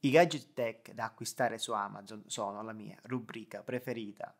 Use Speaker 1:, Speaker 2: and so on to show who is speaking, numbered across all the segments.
Speaker 1: I gadget tech da acquistare su Amazon sono la mia rubrica preferita.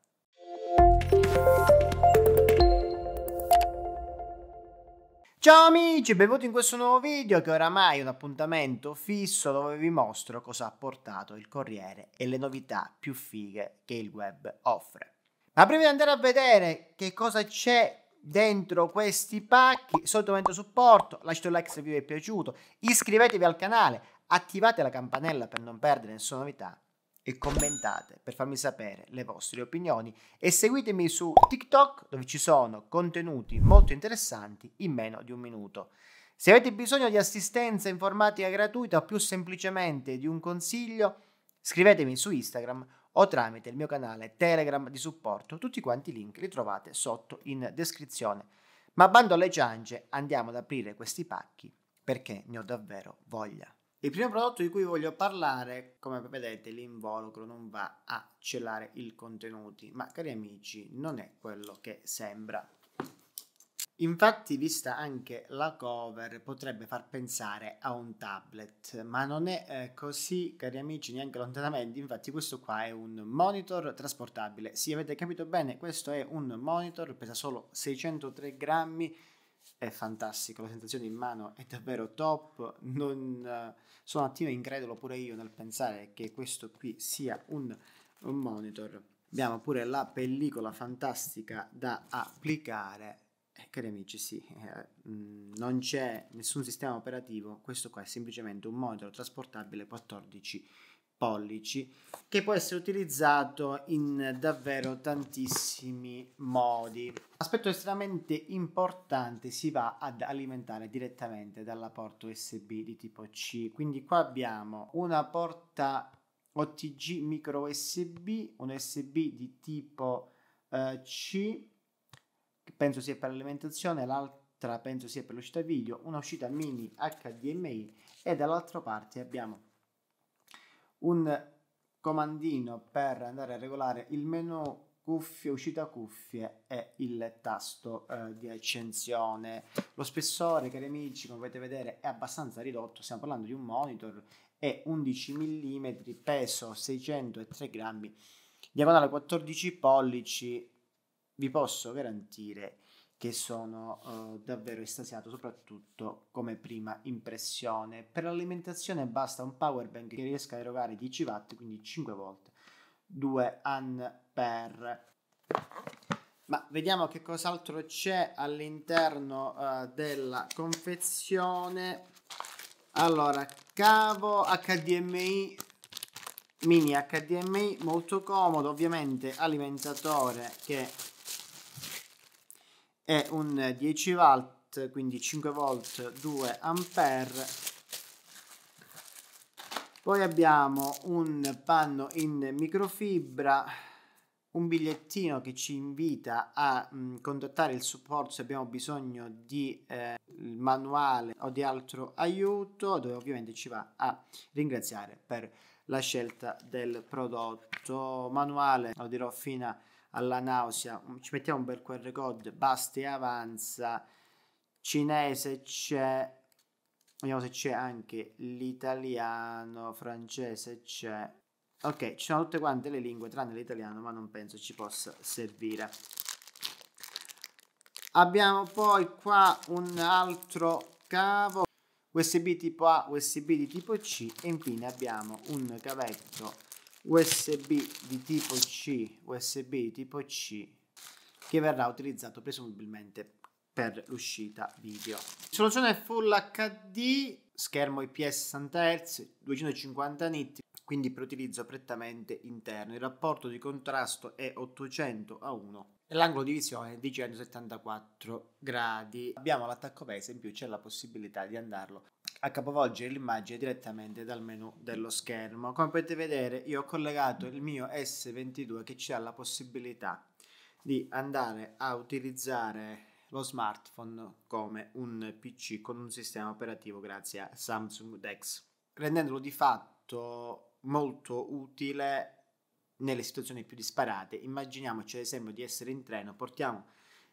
Speaker 1: Ciao amici, benvenuti in questo nuovo video che oramai è un appuntamento fisso dove vi mostro cosa ha portato il Corriere e le novità più fighe che il web offre. Ma prima di andare a vedere che cosa c'è dentro questi pacchi, solitamente supporto, lasciate un like se vi è piaciuto, iscrivetevi al canale, attivate la campanella per non perdere nessuna novità e commentate per farmi sapere le vostre opinioni e seguitemi su TikTok dove ci sono contenuti molto interessanti in meno di un minuto. Se avete bisogno di assistenza informatica gratuita o più semplicemente di un consiglio, scrivetemi su Instagram o tramite il mio canale Telegram di supporto. Tutti quanti i link li trovate sotto in descrizione. Ma bando alle ciance, andiamo ad aprire questi pacchi perché ne ho davvero voglia. Il primo prodotto di cui voglio parlare, come vedete, l'involucro non va a celare il contenuti, ma cari amici, non è quello che sembra. Infatti, vista anche la cover, potrebbe far pensare a un tablet, ma non è eh, così, cari amici, neanche lontanamente. Infatti, questo qua è un monitor trasportabile. Sì, avete capito bene, questo è un monitor, pesa solo 603 grammi, è fantastico, la sensazione in mano è davvero top, non, sono un attimo incredulo pure io nel pensare che questo qui sia un, un monitor. Abbiamo pure la pellicola fantastica da applicare eh, cari amici, sì, eh, mm, non c'è nessun sistema operativo, questo qua è semplicemente un monitor trasportabile 14 pollici che può essere utilizzato in davvero tantissimi modi. Aspetto estremamente importante si va ad alimentare direttamente dalla porta USB di tipo C. Quindi qua abbiamo una porta OTG micro USB, un USB di tipo eh, C che penso sia per l'alimentazione, l'altra penso sia per l'uscita video, una uscita mini HDMI e dall'altra parte abbiamo un comandino per andare a regolare il menu cuffie, uscita cuffie e il tasto eh, di accensione. Lo spessore, cari amici, come potete vedere, è abbastanza ridotto, stiamo parlando di un monitor, è 11 mm, peso 603 grammi, diagonale 14 pollici, vi posso garantire che sono eh, davvero estasiato, soprattutto come prima impressione. Per l'alimentazione basta un power bank che riesca a erogare 10 watt, quindi 5 volte, 2 ampere. Ma vediamo che cos'altro c'è all'interno eh, della confezione. Allora, cavo HDMI mini HDMI molto comodo, ovviamente alimentatore che è un 10 volt, quindi 5 volt 2 ampere. Poi abbiamo un panno in microfibra, un bigliettino che ci invita a mh, mm, contattare il supporto se abbiamo bisogno di eh, manuale o di altro aiuto, dove ovviamente ci va a ringraziare per la scelta del prodotto manuale, lo dirò fino a alla nausea. Mm, ci mettiamo un bel QR code, basta e avanza. Cinese c'è, vediamo se c'è anche l'italiano, francese c'è. Ok, ci sono tutte quante le lingue tranne l'italiano, ma non penso ci possa servire. Abbiamo poi qua un altro cavo USB tipo A, USB di tipo C e infine abbiamo un cavetto USB di tipo C, USB di tipo C che verrà utilizzato presumibilmente per l'uscita video. Soluzione Full HD, schermo IPS 60Hz, 250 nit, quindi per utilizzo prettamente interno. Il rapporto di contrasto è 800 a 1 L'angolo di visione di 174 gradi. Abbiamo l'attacco peso, in più c'è la possibilità di andarlo a capovolgere l'immagine direttamente dal menu dello schermo. Come potete vedere io ho collegato il mio S22 che ci ha la possibilità di andare a utilizzare lo smartphone come un PC con un sistema operativo grazie a Samsung Dex, rendendolo di fatto molto utile nelle situazioni più disparate. Immaginiamoci ad esempio di essere in treno, portiamo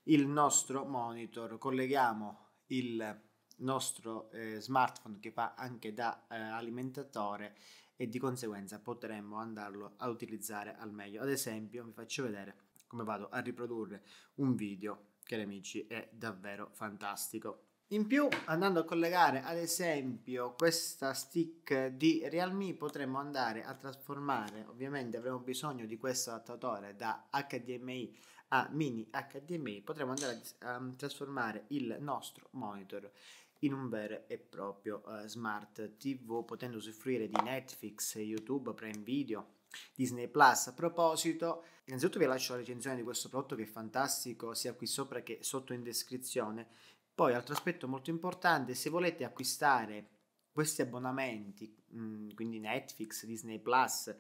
Speaker 1: il nostro monitor, colleghiamo il nostro eh, smartphone che fa anche da eh, alimentatore e di conseguenza potremmo andarlo a utilizzare al meglio. Ad esempio vi faccio vedere come vado a riprodurre un video, cari amici, è davvero fantastico. In più, andando a collegare ad esempio questa stick di Realme, potremmo andare a trasformare, ovviamente avremo bisogno di questo adattatore da HDMI a mini HDMI, potremmo andare a, um, trasformare il nostro monitor in un vero e proprio uh, smart TV, potendo usufruire di Netflix, YouTube, Prime Video, Disney Plus. A proposito, innanzitutto vi lascio la recensione di questo prodotto che è fantastico sia qui sopra che sotto in descrizione. Poi, altro aspetto molto importante, se volete acquistare questi abbonamenti, mhmm, quindi Netflix, Disney Plus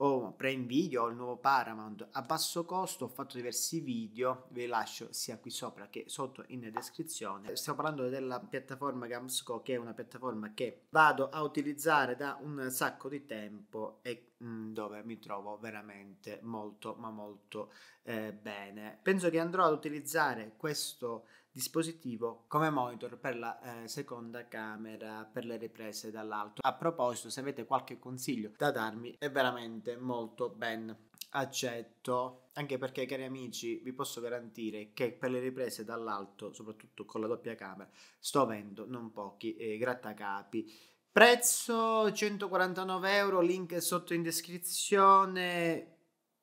Speaker 1: o Prime Video o il nuovo Paramount a basso costo, ho fatto diversi video, ve li lascio sia qui sopra che sotto in descrizione. Stiamo parlando della piattaforma Gamsco che è una piattaforma che vado a utilizzare da un sacco di tempo e mhmm, dove mi trovo veramente molto ma molto eh, bene. Penso che andrò ad utilizzare questo dispositivo come monitor per la eh, seconda camera per le riprese dall'alto. A proposito, se avete qualche consiglio da darmi, è veramente molto ben accetto anche perché cari amici vi posso garantire che per le riprese dall'alto soprattutto con la doppia camera sto avendo non pochi eh, grattacapi prezzo 149 euro link sotto in descrizione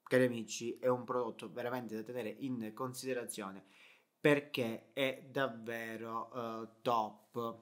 Speaker 1: cari amici è un prodotto veramente da tenere in considerazione perché è davvero uh, top.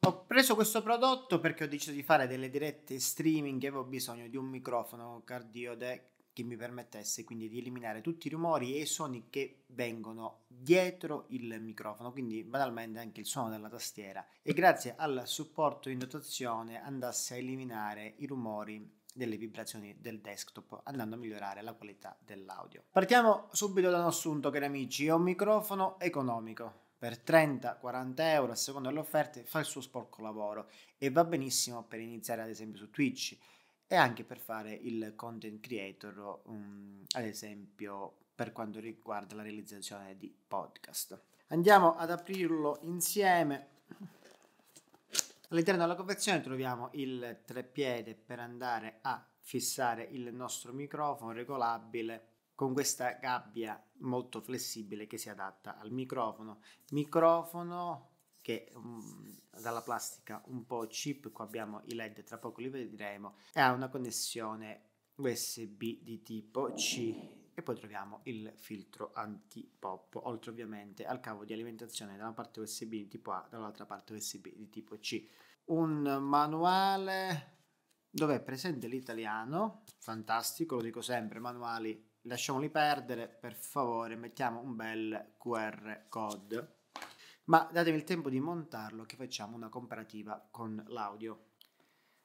Speaker 1: Ho preso questo prodotto perché ho deciso di fare delle dirette streaming e avevo bisogno di un microfono cardiode che mi permettesse quindi di eliminare tutti i rumori e i suoni che vengono dietro il microfono, quindi banalmente anche il suono della tastiera e grazie al supporto in dotazione andasse a eliminare i rumori delle vibrazioni del desktop andando a migliorare la qualità dell'audio. Partiamo subito da un assunto cari amici, è un microfono economico per 30-40 euro a seconda delle offerte fa il suo sporco lavoro e va benissimo per iniziare ad esempio su Twitch e anche per fare il content creator, um, ad esempio per quanto riguarda la realizzazione di podcast. Andiamo ad aprirlo insieme. All'interno della confezione troviamo il treppiede per andare a fissare il nostro microfono regolabile con questa gabbia molto flessibile che si adatta al microfono. Microfono che um, dalla plastica un po' cheap, qua abbiamo i led, tra poco li vedremo, e ha una connessione USB di tipo C e poi troviamo il filtro anti-pop, oltre ovviamente al cavo di alimentazione da una parte USB di tipo A, dall'altra parte USB di tipo C. Un manuale dove è presente l'italiano, fantastico, lo dico sempre, manuali lasciamoli perdere, per favore mettiamo un bel QR code ma datemi il tempo di montarlo che facciamo una comparativa con l'audio.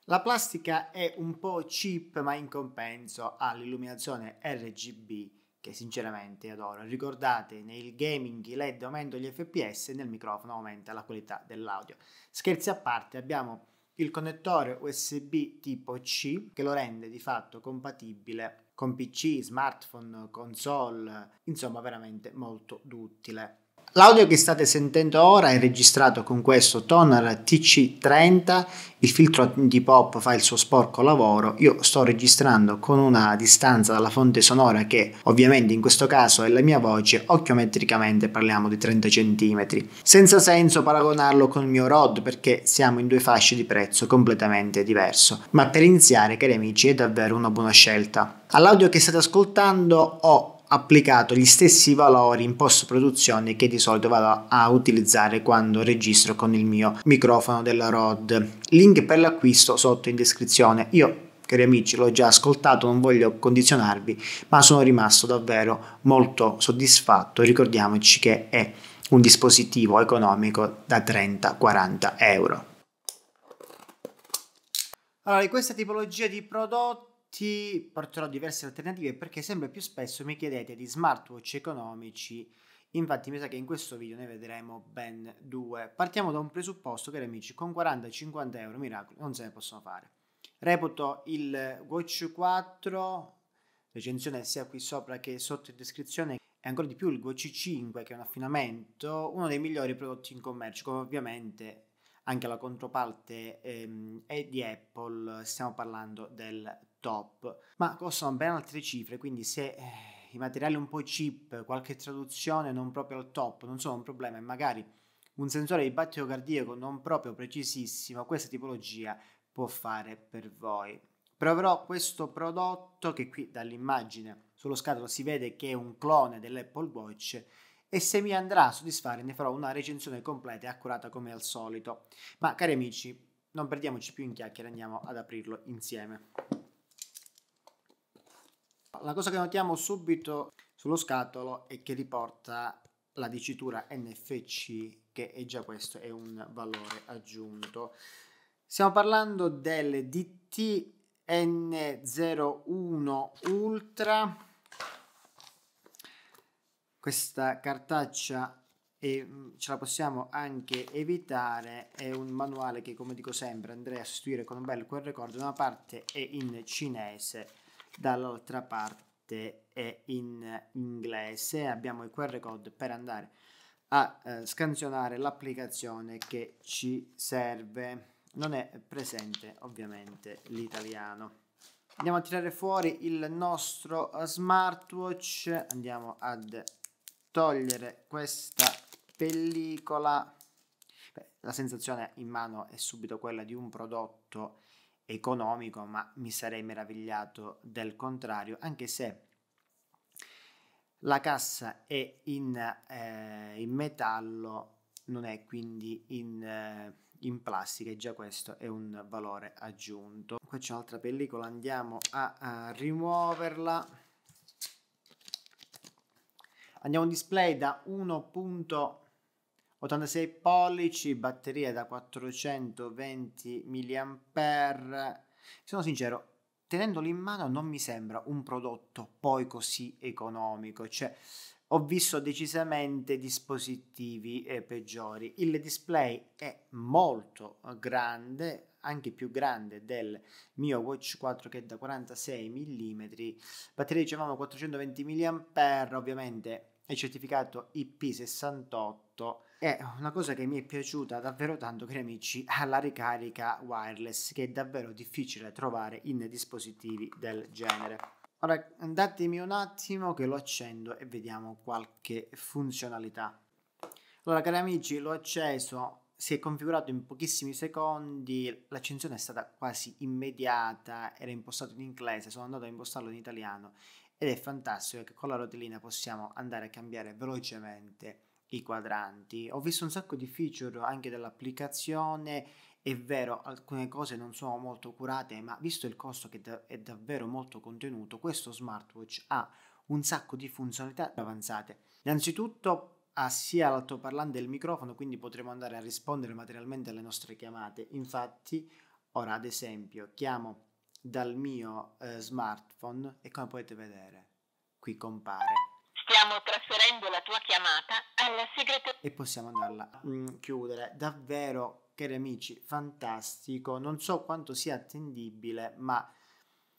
Speaker 1: La plastica è un po' cheap ma in compenso ha l'illuminazione RGB che sinceramente adoro. Ricordate, nel gaming i LED aumentano gli FPS e nel microfono aumenta la qualità dell'audio. Scherzi a parte, abbiamo il connettore USB tipo C che lo rende di fatto compatibile con PC, smartphone, console, insomma veramente molto duttile. L'audio che state sentendo ora è registrato con questo Toner TC30, il filtro anti-pop fa il suo sporco lavoro, io sto registrando con una distanza dalla fonte sonora che ovviamente in questo caso è la mia voce, occhiometricamente parliamo di 30 cm. Senza senso paragonarlo con il mio Rod perché siamo in due fasce di prezzo completamente diverso, ma per iniziare cari amici è davvero una buona scelta. All'audio che state ascoltando ho applicato gli stessi valori in post produzione che di solito vado a utilizzare quando registro con il mio microfono della Rod. Link per l'acquisto sotto in descrizione. Io cari amici, l'ho già ascoltato, non voglio condizionarvi, ma sono rimasto davvero molto soddisfatto. Ricordiamoci che è un dispositivo economico da 30-40 euro. Allora, di questa tipologia di prodotti ti porterò diverse alternative perché sempre più spesso mi chiedete di smartwatch economici. Infatti mi sa che in questo video ne vedremo ben due. Partiamo da un presupposto, cari amici, con 40-50 euro miracoli non se ne possono fare. Reputo il Watch 4, recensione sia qui sopra che sotto in descrizione, e ancora di più il Watch 5 che è un affinamento, uno dei migliori prodotti in commercio, come ovviamente anche la controparte ehm, è di Apple, stiamo parlando del top, ma costano ben altre cifre, quindi se eh, i materiali un po' cheap, qualche traduzione non proprio al top, non sono un problema e magari un sensore di battito cardiaco non proprio precisissimo, questa tipologia può fare per voi. Proverò questo prodotto che qui dall'immagine sullo scatolo si vede che è un clone dell'Apple Watch e se mi andrà a soddisfare ne farò una recensione completa e accurata come al solito. Ma cari amici, non perdiamoci più in chiacchiere, andiamo ad aprirlo insieme. La cosa che notiamo subito sullo scatolo è che riporta la dicitura NFC che è già questo è un valore aggiunto. Stiamo parlando del DTN01 Ultra. Questa cartaccia e mm, ce la possiamo anche evitare è un manuale che come dico sempre andrei a sostituire con un bel QR code una parte è in cinese dall'altra parte è in inglese. Abbiamo il QR code per andare a eh, scansionare l'applicazione che ci serve. Non è presente ovviamente l'italiano. Andiamo a tirare fuori il nostro smartwatch, andiamo ad togliere questa pellicola. Beh, la sensazione in mano è subito quella di un prodotto economico, ma mi sarei meravigliato del contrario, anche se la cassa è in, eh, in metallo, non è quindi in, eh, in, plastica e già questo è un valore aggiunto. Qua c'è un'altra pellicola, andiamo a, a rimuoverla. Andiamo a un display da 1. 86 pollici, batteria da 420 mAh. Sono sincero, tenendolo in mano non mi sembra un prodotto poi così economico, cioè ho visto decisamente dispositivi eh, peggiori. Il display è molto grande, anche più grande del mio Watch 4 che è da 46 mm, batteria dicevamo 420 mAh, ovviamente e certificato IP68 è una cosa che mi è piaciuta davvero tanto cari amici alla ricarica wireless che è davvero difficile trovare in dispositivi del genere ora datemi un attimo che lo accendo e vediamo qualche funzionalità allora cari amici l'ho acceso si è configurato in pochissimi secondi, l'accensione è stata quasi immediata, era impostato in inglese, sono andato a impostarlo in italiano ed è fantastico che con la rotellina possiamo andare a cambiare velocemente i quadranti. Ho visto un sacco di feature anche dell'applicazione, è vero alcune cose non sono molto curate, ma visto il costo che è davvero molto contenuto, questo smartwatch ha un sacco di funzionalità avanzate. Innanzitutto ha sia l'altoparlante e il microfono, quindi potremo andare a rispondere materialmente alle nostre chiamate. Infatti, ora ad esempio, chiamo dal mio eh, smartphone e come potete vedere qui compare. Stiamo trasferendo la tua chiamata alla segreteria. E possiamo andarla a mm, chiudere. Davvero, cari amici, fantastico. Non so quanto sia attendibile, ma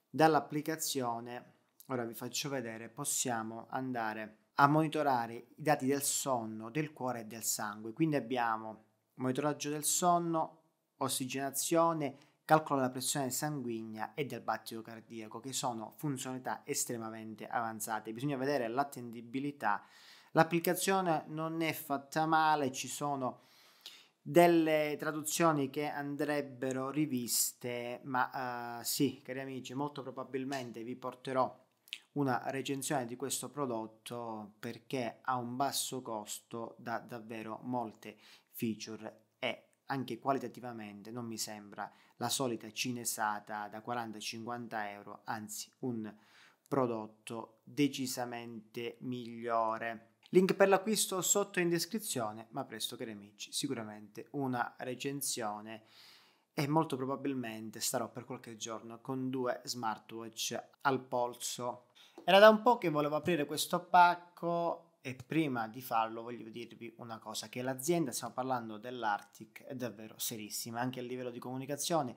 Speaker 1: dall'applicazione, ora vi faccio vedere, possiamo andare a monitorare i dati del sonno, del cuore e del sangue. Quindi abbiamo monitoraggio del sonno, ossigenazione, calcolo della pressione sanguigna e del battito cardiaco, che sono funzionalità estremamente avanzate. Bisogna vedere l'attendibilità. L'applicazione non è fatta male, ci sono delle traduzioni che andrebbero riviste, ma uh, sì, cari amici, molto probabilmente vi porterò una recensione di questo prodotto perché ha un basso costo da davvero molte feature anche qualitativamente non mi sembra la solita cinesata da 40-50 euro, anzi un prodotto decisamente migliore. Link per l'acquisto sotto in descrizione, ma presto cari amici, sicuramente una recensione e molto probabilmente starò per qualche giorno con due smartwatch al polso. Era da un po' che volevo aprire questo pacco e prima di farlo voglio dirvi una cosa, che l'azienda, stiamo parlando dell'Arctic, è davvero serissima anche a livello di comunicazione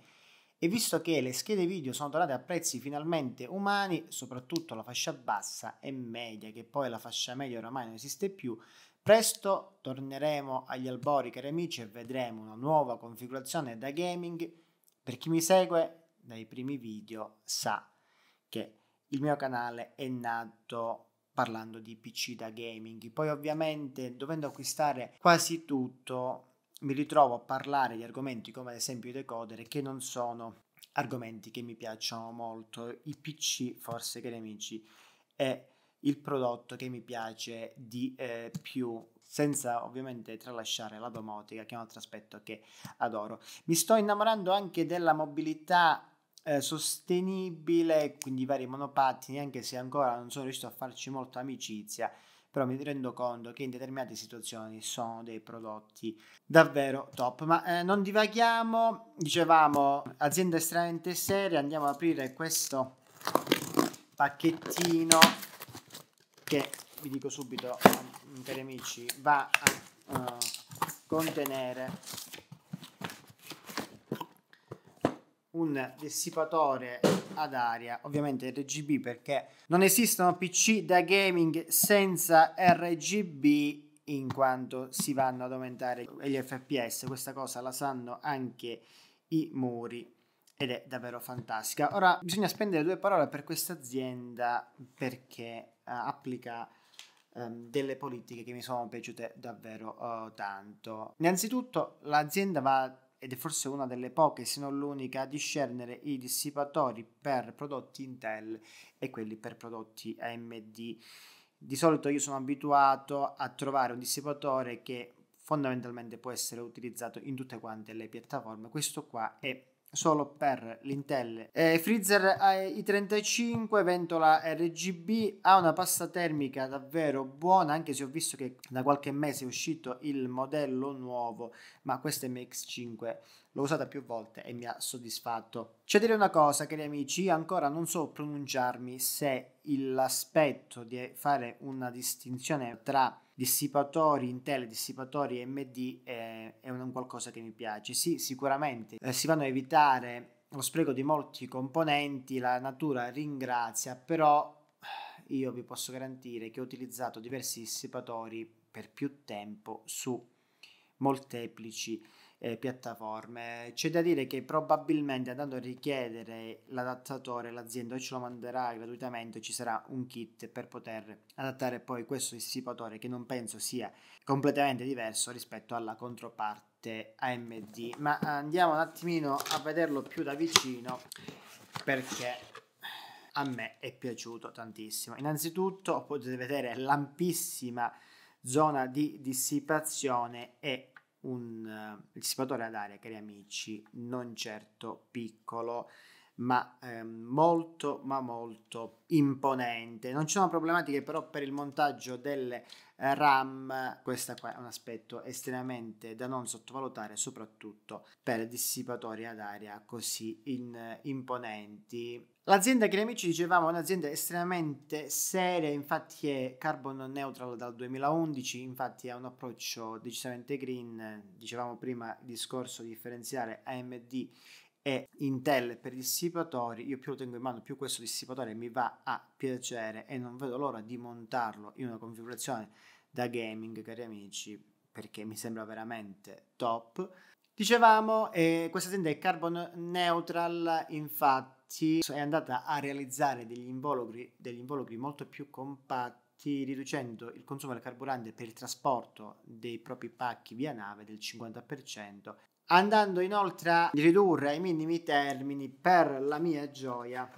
Speaker 1: e visto che le schede video sono tornate a prezzi finalmente umani, soprattutto la fascia bassa e media, che poi la fascia media oramai non esiste più, presto torneremo agli albori cari amici e vedremo una nuova configurazione da gaming. Per chi mi segue dai primi video sa che il mio canale è nato parlando di PC da gaming. Poi ovviamente dovendo acquistare quasi tutto mi ritrovo a parlare di argomenti come ad esempio i decoder che non sono argomenti che mi piacciono molto. I PC forse cari amici è il prodotto che mi piace di eh, più senza ovviamente tralasciare la domotica che è un altro aspetto che adoro. Mi sto innamorando anche della mobilità sostenibile, quindi vari monopattini, anche se ancora non sono riuscito a farci molta amicizia, però mi rendo conto che in determinate situazioni sono dei prodotti davvero top. Ma eh, non divaghiamo, dicevamo azienda estremamente seria, andiamo ad aprire questo pacchettino che vi dico subito eh, cari amici va a uh, contenere un dissipatore ad aria, ovviamente RGB perché non esistono PC da gaming senza RGB in quanto si vanno ad aumentare gli FPS, questa cosa la sanno anche i muri ed è davvero fantastica. Ora bisogna spendere due parole per questa azienda perché uh, applica ehm, delle politiche che mi sono piaciute davvero uh, tanto. Innanzitutto l'azienda va ed è forse una delle poche, se non l'unica, a discernere i dissipatori per prodotti Intel e quelli per prodotti AMD. Di solito io sono abituato a trovare un dissipatore che fondamentalmente può essere utilizzato in tutte quante le piattaforme. Questo qua è solo per l'Intel. Eh, freezer i35, ventola RGB, ha una pasta termica davvero buona, anche se ho visto che da qualche mese è uscito il modello nuovo, ma questo MX5 l'ho usata più volte e mi ha soddisfatto. C'è dire una cosa, cari amici, io ancora non so pronunciarmi se l'aspetto di fare una distinzione tra dissipatori Intel, dissipatori AMD eh, è un, un qualcosa che mi piace. Sì, sicuramente eh, si vanno a evitare lo spreco di molti componenti, la natura ringrazia, però eh, io vi posso garantire che ho utilizzato diversi dissipatori per più tempo su molteplici eh, piattaforme. C'è da dire che probabilmente andando a richiedere l'adattatore, l'azienda ce lo manderà gratuitamente, ci sarà un kit per poter adattare poi questo dissipatore che non penso sia completamente diverso rispetto alla controparte AMD. Ma eh, andiamo un attimino a vederlo più da vicino perché a me è piaciuto tantissimo. Innanzitutto potete vedere l'ampissima zona di dissipazione e un uh, eh, dissipatore ad aria, cari amici, non certo piccolo, ma eh, molto ma molto imponente. Non ci sono problematiche però per il montaggio delle eh, RAM, questo è un aspetto estremamente da non sottovalutare, soprattutto per dissipatori ad aria così in, imponenti L'azienda, cari amici, dicevamo è un'azienda estremamente seria, infatti è carbon neutral dal 2011, infatti ha un approccio decisamente green, dicevamo prima il discorso di differenziare AMD e Intel per dissipatori, io più lo tengo in mano più questo dissipatore mi va a piacere e non vedo l'ora di montarlo in una configurazione da gaming, cari amici, perché mi sembra veramente top. Dicevamo, eh, questa azienda è carbon neutral, infatti infatti è andata a realizzare degli involucri, degli involucri molto più compatti riducendo il consumo del carburante per il trasporto dei propri pacchi via nave del 50%, andando inoltre a ridurre ai minimi termini per la mia gioia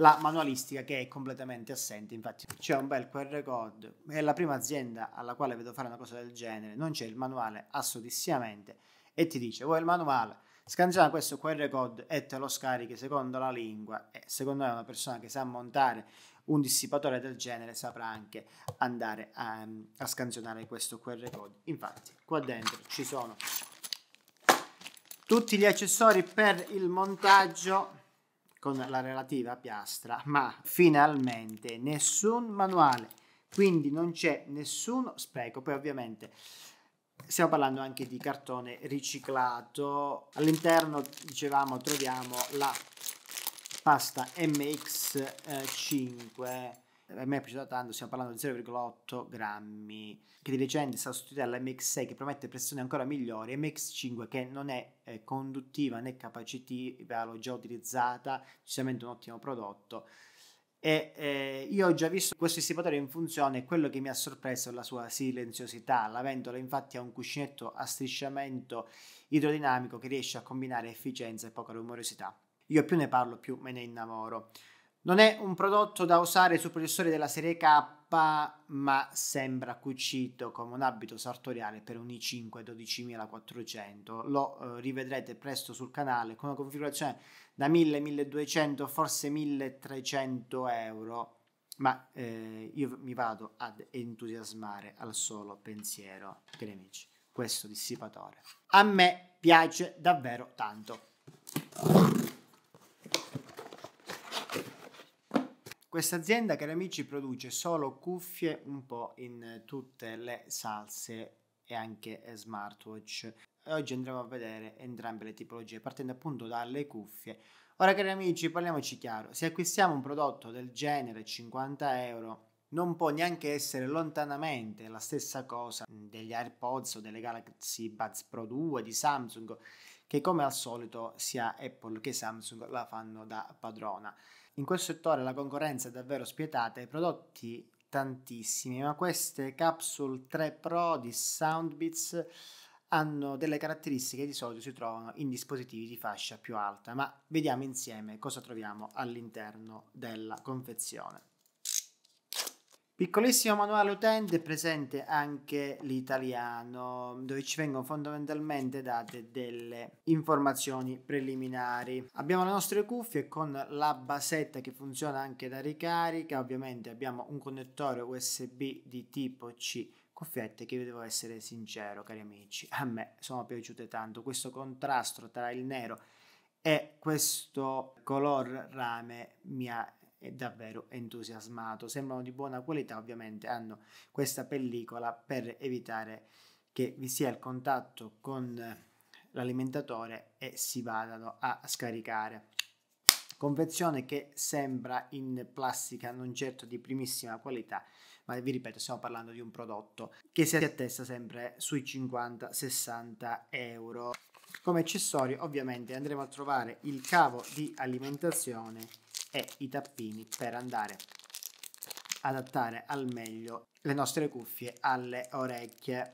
Speaker 1: la manualistica che è completamente assente, infatti c'è un bel QR code, è la prima azienda alla quale vedo fare una cosa del genere, non c'è il manuale assolutissimamente e ti dice vuoi il manuale? Scansiona questo QR code e te lo scarichi secondo la lingua e secondo me una persona che sa montare un dissipatore del genere saprà anche andare a, a scansionare questo QR code. Infatti qua dentro ci sono tutti gli accessori per il montaggio con la relativa piastra, ma finalmente nessun manuale, quindi non c'è nessuno spreco. Poi ovviamente stiamo parlando anche di cartone riciclato. All'interno, dicevamo, troviamo la pasta MX5 a me è piaciuta tanto, stiamo parlando di 0,8 grammi, che di recente è stata sostituita mx 6 che promette pressioni ancora migliori, MX5 che non è eh, conduttiva né capacitiva, l'ho già utilizzata, sicuramente un ottimo prodotto. E eh, io ho già visto questo dissipatore in funzione quello che mi ha sorpreso è la sua silenziosità. La ventola infatti ha un cuscinetto a strisciamento idrodinamico che riesce a combinare efficienza e poca rumorosità. Io più ne parlo più me ne innamoro. Non è un prodotto da usare sul processore della serie K, ma sembra cucito come un abito sartoriale per un i5 12400. Lo eh, rivedrete presto sul canale con una configurazione da 1000, 1200, forse 1300 euro. Ma eh, io mi vado ad entusiasmare al solo pensiero, cari amici, questo dissipatore. A me piace davvero tanto. Questa azienda, cari amici, produce solo cuffie un po' in tutte le salse e anche eh, smartwatch. Oggi andremo a vedere entrambe le tipologie, partendo appunto dalle cuffie. Ora, cari amici, parliamoci chiaro: se acquistiamo un prodotto del genere 50 euro, non può neanche essere lontanamente la stessa cosa degli AirPods o delle Galaxy Buds Pro 2 di Samsung, che come al solito sia Apple che Samsung la fanno da padrona in quel settore la concorrenza è davvero spietata, i prodotti tantissimi, ma queste Capsule 3 Pro di Soundbeats hanno delle caratteristiche che di solito si trovano in dispositivi di fascia più alta, ma vediamo insieme cosa troviamo all'interno della confezione. Piccolissimo manuale utente presente anche l'italiano, dove ci vengono fondamentalmente date delle informazioni preliminari. Abbiamo le nostre cuffie con la basetta che funziona anche da ricarica, ovviamente abbiamo un connettore USB di tipo C cuffiette che vi devo essere sincero cari amici a me sono piaciute tanto questo contrasto tra il nero e questo color rame mi ha è davvero entusiasmato. Sembrano di buona qualità, ovviamente hanno questa pellicola per evitare che vi sia il contatto con l'alimentatore e si vadano a scaricare. Confezione che sembra in plastica non certo di primissima qualità, ma vi ripeto, stiamo parlando di un prodotto che si attesta sempre sui 50-60 euro. Come accessorio ovviamente andremo a trovare il cavo di alimentazione e i tappini per andare ad adattare al meglio le nostre cuffie alle orecchie.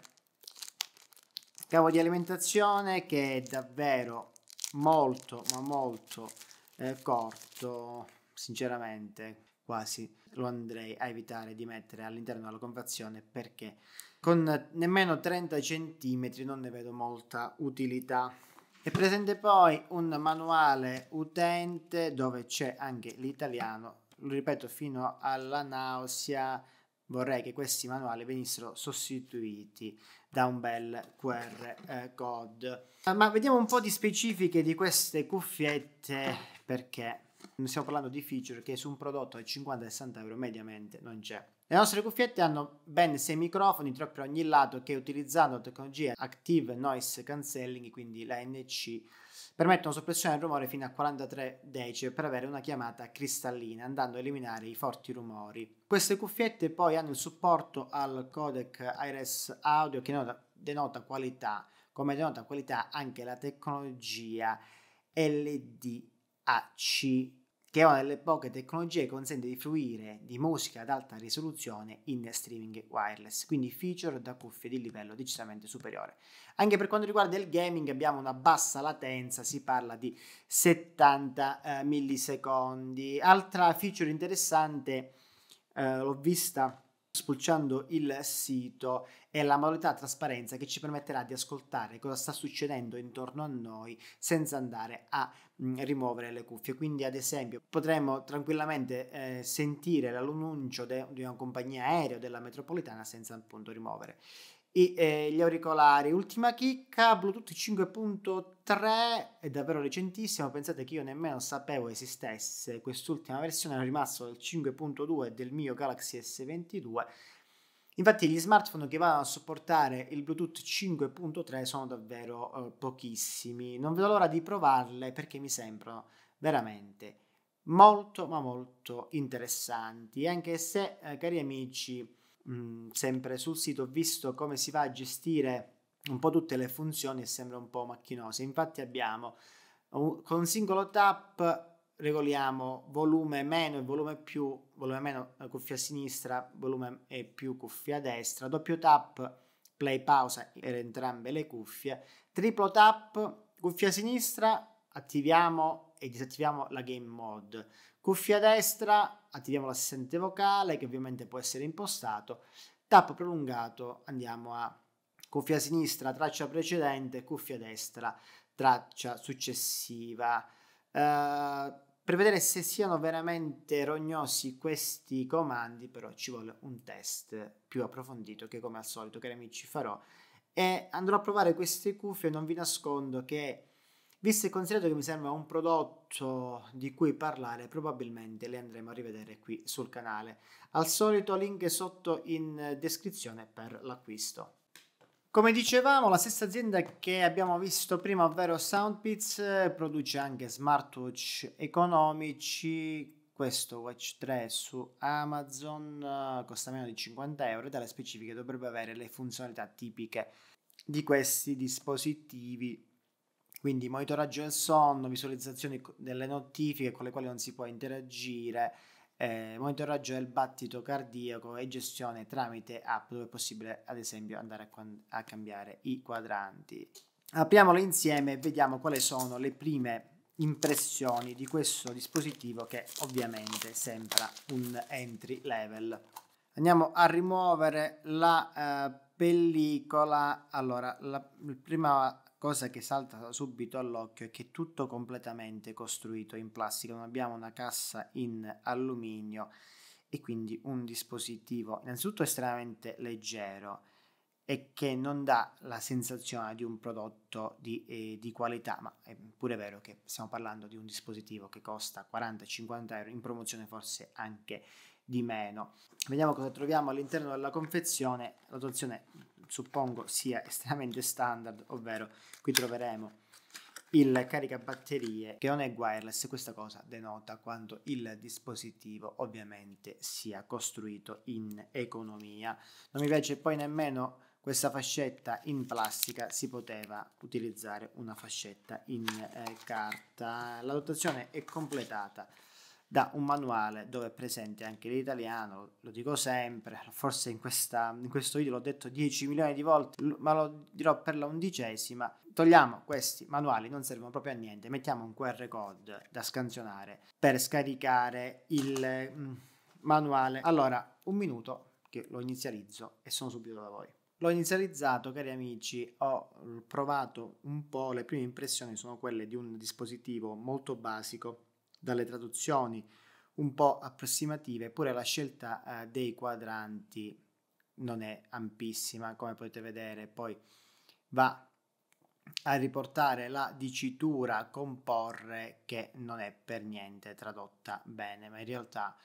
Speaker 1: Cavo di alimentazione che è davvero molto ma molto eh, corto, sinceramente quasi lo andrei a evitare di mettere all'interno della confezione perché con nemmeno 30 cm non ne vedo molta utilità. È presente poi un manuale utente dove c'è anche l'italiano, lo ripeto fino alla nausea, vorrei che questi manuali venissero sostituiti da un bel QR eh, code. Ma vediamo un po' di specifiche di queste cuffiette perché stiamo parlando di feature che su un prodotto a 50-60 euro mediamente non c'è. Le nostre cuffiette hanno ben 6 microfoni, 3 per ogni lato, che utilizzando la tecnologia Active Noise Cancelling, quindi la NC, permettono soppressione del rumore fino a 43 decibel per avere una chiamata cristallina, andando a eliminare i forti rumori. Queste cuffiette poi hanno il supporto al codec IRS audio che denota, denota qualità, come denota qualità anche la tecnologia LDAC che è una delle poche tecnologie che consente di fruire di musica ad alta risoluzione in streaming wireless, quindi feature da cuffie di livello decisamente superiore. Anche per quanto riguarda il gaming abbiamo una bassa latenza, si parla di 70 eh, millisecondi. Altra feature interessante, eh, l'ho vista spulciando il sito e la modalità trasparenza che ci permetterà di ascoltare cosa sta succedendo intorno a noi senza andare a mm, rimuovere le cuffie. Quindi, ad esempio, potremmo tranquillamente eh, sentire l'annuncio di una compagnia aerea o della metropolitana senza appunto rimuovere e eh, gli auricolari. Ultima chicca, Bluetooth 5.3 è davvero recentissimo, pensate che io nemmeno sapevo esistesse quest'ultima versione, ero rimasto il 5.2 del mio Galaxy S22. Infatti gli smartphone che vanno a supportare il Bluetooth 5.3 sono davvero eh, pochissimi. Non vedo l'ora di provarle perché mi sembrano veramente molto ma molto interessanti. Anche se, eh, cari amici, mh, sempre sul sito ho visto come si va a gestire un po' tutte le funzioni e sembra un po' macchinosa. Infatti abbiamo con un singolo tap regoliamo volume meno e volume più, volume meno cuffia a sinistra, volume e più cuffia a destra, doppio tap play pausa per entrambe le cuffie, triplo tap cuffia a sinistra attiviamo e disattiviamo la game mode. Cuffia destra, attiviamo l'assistente vocale che ovviamente può essere impostato. Tap prolungato, andiamo a cuffia sinistra, traccia precedente, cuffia destra, traccia successiva. Uh, per vedere se siano veramente rognosi questi comandi, però ci vuole un test più approfondito che come al solito, cari amici, farò. E andrò a provare queste cuffie, non vi nascondo che Visto e considerato che mi sembra un prodotto di cui parlare, probabilmente le andremo a rivedere qui sul canale. Al solito link sotto in descrizione per l'acquisto. Come dicevamo, la stessa azienda che abbiamo visto prima, ovvero Soundbits, produce anche smartwatch economici. Questo Watch 3 su Amazon eh, costa meno di 50 euro e dalle specifiche dovrebbe avere le funzionalità tipiche di questi dispositivi quindi monitoraggio del sonno, visualizzazione delle notifiche con le quali non si può interagire, eh, monitoraggio del battito cardiaco e gestione tramite app dove è possibile ad esempio andare a, a cambiare i quadranti. Apriamolo insieme e vediamo quali sono le prime impressioni di questo dispositivo che ovviamente sembra un entry level. Andiamo a rimuovere la eh, pellicola, allora la, prima cosa che salta subito all'occhio è che è tutto completamente costruito in plastica, non abbiamo una cassa in alluminio e quindi un dispositivo innanzitutto estremamente leggero e che non dà la sensazione di un prodotto di, eh, di qualità, ma è pure vero che stiamo parlando di un dispositivo che costa 40-50 euro, in promozione forse anche di meno. Vediamo cosa troviamo all'interno della confezione. La dotazione suppongo sia estremamente standard, ovvero qui troveremo il caricabatterie che non è wireless, questa cosa denota quanto il dispositivo ovviamente sia costruito in economia. Non mi piace poi nemmeno questa fascetta in plastica, si poteva utilizzare una fascetta in eh, carta. La dotazione è completata da un manuale dove è presente anche l'italiano, lo dico sempre, forse in, questa, in questo video l'ho detto 10 milioni di volte, ma lo dirò per la undicesima, togliamo questi manuali, non servono proprio a niente, mettiamo un QR code da scansionare per scaricare il mm, manuale. Allora, un minuto che lo inizializzo e sono subito da voi. L'ho inizializzato, cari amici, ho provato un po', le prime impressioni sono quelle di un dispositivo molto basico dalle traduzioni un po' approssimative, pure la scelta eh, dei quadranti non è ampissima, come potete vedere, poi va a riportare la dicitura comporre che non è per niente tradotta bene, ma in realtà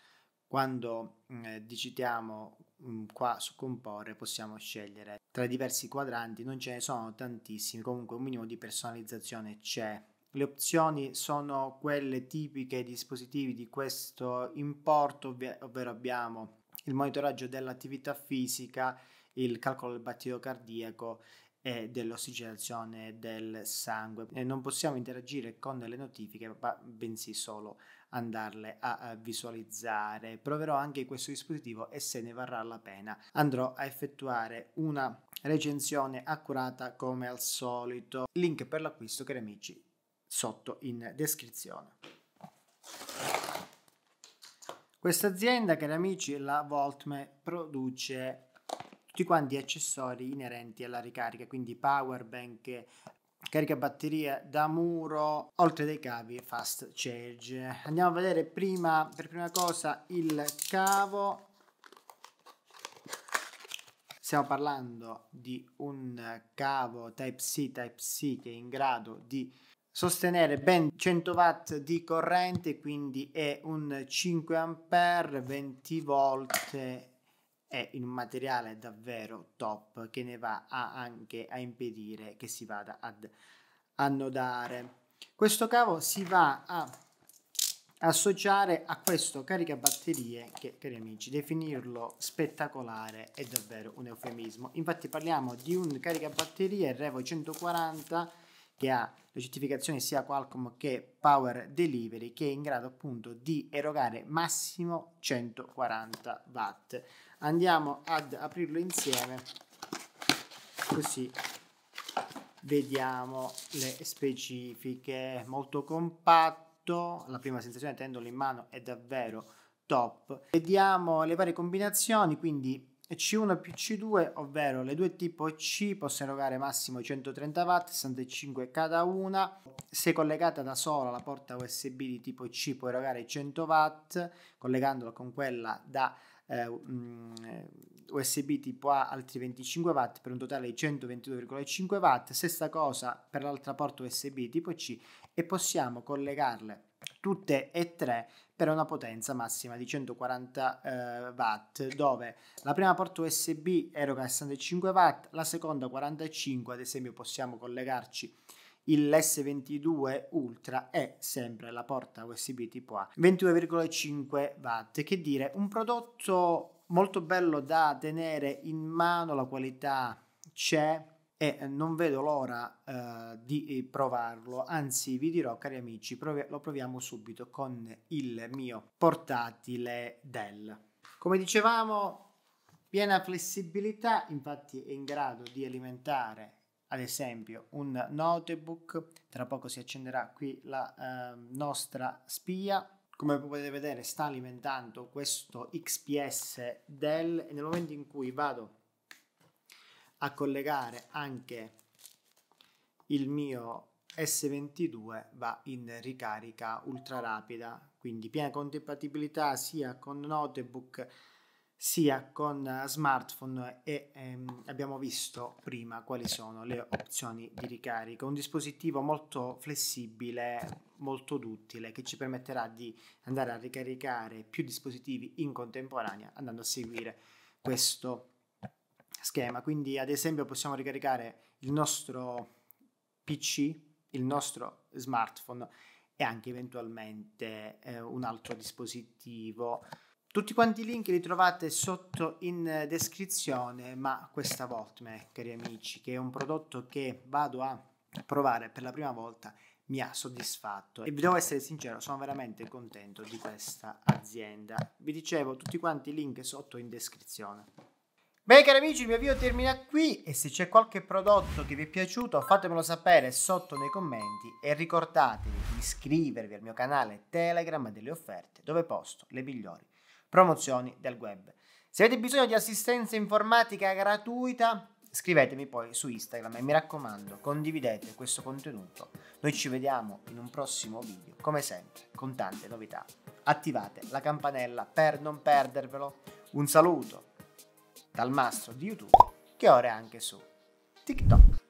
Speaker 1: quando eh, digitiamo mh, mm, qua su comporre possiamo scegliere tra i diversi quadranti, non ce ne sono tantissimi, comunque un minimo di personalizzazione c'è le opzioni sono quelle tipiche di dispositivi di questo importo, ovvero abbiamo il monitoraggio dell'attività fisica, il calcolo del battito cardiaco e dell'ossigenazione del sangue. E non possiamo interagire con delle notifiche, bensì solo andarle a visualizzare. Proverò anche questo dispositivo e se ne varrà la pena andrò a effettuare una recensione accurata come al solito. Link per l'acquisto, cari amici, sotto in descrizione. Questa azienda, cari amici, la Voltme produce tutti quanti gli accessori inerenti alla ricarica, quindi power bank, carica caricabatterie da muro, oltre dei cavi fast charge. Andiamo a vedere prima, per prima cosa, il cavo. Stiamo parlando di un cavo Type-C, Type-C che è in grado di sostenere ben 100 watt di corrente, quindi è un 5 ampere, 20 volte è in un materiale davvero top che ne va a anche a impedire che si vada ad annodare. Questo cavo si va a associare a questo caricabatterie che, cari amici, definirlo spettacolare è davvero un eufemismo. Infatti parliamo di un caricabatterie Revo 140 che ha le certificazioni sia Qualcomm che Power Delivery che è in grado appunto di erogare massimo 140 watt. Andiamo ad aprirlo insieme così vediamo le specifiche. Molto compatto, la prima sensazione tenendolo in mano è davvero top. Vediamo le varie combinazioni, quindi e C1 più C2, ovvero le due tipo C possono erogare massimo 130 W, 65 cada una. Se collegata da sola la porta USB di tipo C può erogare 100 W, collegandola con quella da eh, mm, USB tipo A altri 25 W per un totale di 122,5 W. Stessa cosa per l'altra porta USB tipo C e possiamo collegarle tutte e tre per una potenza massima di 140 eh, watt, dove la prima porta USB eroga 65 watt, la seconda 45, ad esempio possiamo collegarci l'S22 Ultra è sempre la porta USB tipo A 22,5 watt che dire un prodotto molto bello da tenere in mano la qualità c'è e non vedo l'ora eh, di eh, provarlo, anzi vi dirò cari amici, provi- lo proviamo subito con il mio portatile Dell. Come dicevamo, piena flessibilità, infatti è in grado di alimentare ad esempio un notebook, tra poco si accenderà qui la eh, nostra spia, come potete vedere sta alimentando questo XPS Dell e nel momento in cui vado a collegare anche il mio S22 va in ricarica ultra rapida, quindi piena compatibilità sia con notebook sia con smartphone e ehm, abbiamo visto prima quali sono le opzioni di ricarica. Un dispositivo molto flessibile, molto duttile, che ci permetterà di andare a ricaricare più dispositivi in contemporanea andando a seguire questo schema. Quindi, ad esempio, possiamo ricaricare il nostro PC, il nostro smartphone e anche eventualmente eh, un altro dispositivo. Tutti quanti i link li trovate sotto in descrizione, ma questa Voltme, cari amici, che è un prodotto che vado a provare per la prima volta, mi ha soddisfatto e vi devo essere sincero, sono veramente contento di questa azienda. Vi dicevo tutti quanti i link sotto in descrizione. Bene cari amici, il mio video termina qui e se c'è qualche prodotto che vi è piaciuto fatemelo sapere sotto nei commenti e ricordatevi di iscrivervi al mio canale Telegram delle offerte dove posto le migliori promozioni del web. Se avete bisogno di assistenza informatica gratuita scrivetemi poi su Instagram e mi raccomando condividete questo contenuto. Noi ci vediamo in un prossimo video come sempre con tante novità. Attivate la campanella per non perdervelo. Un saluto! dal mastro di YouTube che ora è anche su TikTok.